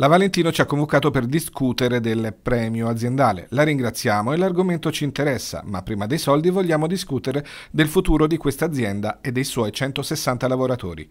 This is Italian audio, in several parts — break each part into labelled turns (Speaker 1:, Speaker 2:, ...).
Speaker 1: La Valentino ci ha convocato per discutere del premio aziendale. La ringraziamo e l'argomento ci interessa, ma prima dei soldi vogliamo discutere del futuro di questa azienda e dei suoi 160 lavoratori.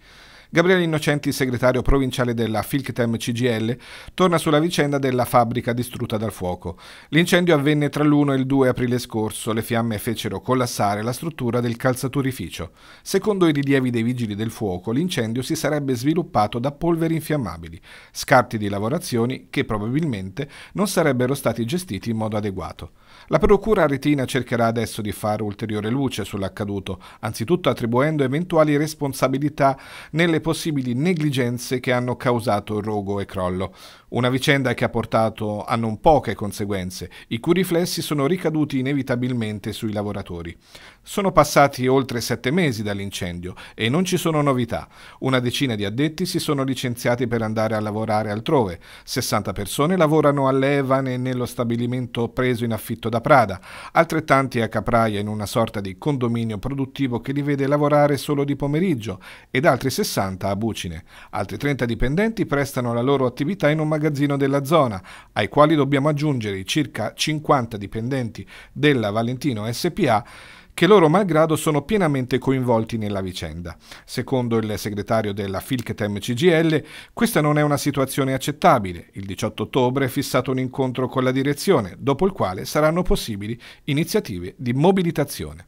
Speaker 1: Gabriele Innocenti, segretario provinciale della Filctem CGL, torna sulla vicenda della fabbrica distrutta dal fuoco. L'incendio avvenne tra l'1 e il 2 aprile scorso, le fiamme fecero collassare la struttura del calzaturificio. Secondo i rilievi dei vigili del fuoco, l'incendio si sarebbe sviluppato da polveri infiammabili, scarti di lavorazioni che probabilmente non sarebbero stati gestiti in modo adeguato. La procura aretina cercherà adesso di fare ulteriore luce sull'accaduto, anzitutto attribuendo eventuali responsabilità nelle le possibili negligenze che hanno causato rogo e crollo. Una vicenda che ha portato a non poche conseguenze, i cui riflessi sono ricaduti inevitabilmente sui lavoratori. Sono passati oltre sette mesi dall'incendio e non ci sono novità. Una decina di addetti si sono licenziati per andare a lavorare altrove. 60 persone lavorano all'Evan e nello stabilimento preso in affitto da Prada, altrettanti a Capraia in una sorta di condominio produttivo che li vede lavorare solo di pomeriggio ed altri 60 70 a Bucine. Altri 30 dipendenti prestano la loro attività in un magazzino della zona, ai quali dobbiamo aggiungere i circa 50 dipendenti della Valentino SPA che loro malgrado sono pienamente coinvolti nella vicenda. Secondo il segretario della Filketem CGL, questa non è una situazione accettabile. Il 18 ottobre è fissato un incontro con la direzione, dopo il quale saranno possibili iniziative di mobilitazione.